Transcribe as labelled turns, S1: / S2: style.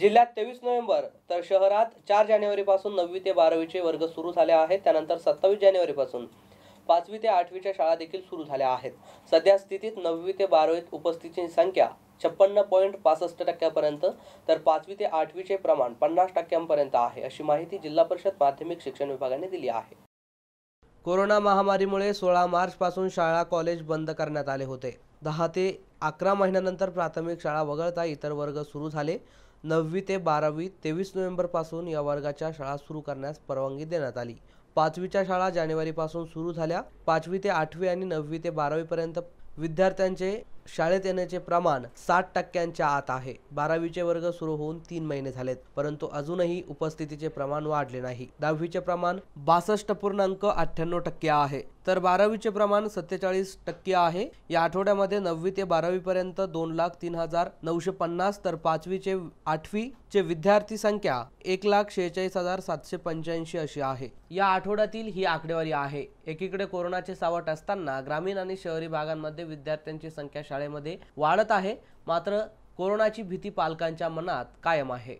S1: जिल्ह्यात तेवीस नोव्हेंबर तर शहरात चार जानेवारीपासून नववी ते बारावीचे वर्ग सुरू झाले आहेत त्यानंतर सत्तावीस जानेवारीपासून पाचवी ते आठवीच्या शाळा देखील सुरू झाल्या आहेत सध्या स्थितीत नववी ते बारावीत उपस्थितीची संख्या छप्पन्न पॉईंट पासष्ट टक्क्यापर्यंत तर पाचवी ते आठवीचे प्रमाण पन्नास टक्क्यांपर्यंत आहे अशी माहिती जिल्हा परिषद माध्यमिक शिक्षण विभागाने दिली आहे कोरोना महामारीमुळे सोळा मार्चपासून शाळा कॉलेज बंद करण्यात आले होते दहा ते अकरा महिन्यानंतर प्राथमिक शाळा वगळता इतर वर्ग सुरू झाले नववी ते बारावी तेवीस नोव्हेंबरपासून या वर्गाच्या शाळा सुरू करण्यास परवानगी देण्यात आली पाचवीच्या शाळा जानेवारीपासून सुरू झाल्या पाचवी ते आठवी आणि नववी ते बारावीपर्यंत विद्यार्थ्यांचे शाळेत येण्याचे प्रमाण साठ टक्क्यांच्या आत आहे बारावीचे वर्ग सुरू होऊन तीन महिने झालेत परंतु अजूनही उपस्थितीचे प्रमाण वाढले नाही दहावीचे प्रमाण बासष्ट पूर्णांक अठ्ठ्याण्णव टक्के आहे तर बारावीचे प्रमाण सत्तेचाळीस टक्के आहे या आठवड्यामध्ये नववी ते बारावी पर्यंत दोन लाख तीन हजार नऊशे पन्नास तर पाचवीचे आठवी चे विद्यार्थी संख्या एक लाख शेहेचाळीस हजार सातशे पंच्याऐंशी अशी आहे या आठवड्यातील ही आकडेवारी आहे एकीकडे कोरोनाचे सावट असताना ग्रामीण आणि शहरी भागांमध्ये विद्यार्थ्यांची संख्या शाळेमध्ये वाढत आहे मात्र कोरोनाची भीती पालकांच्या मनात कायम आहे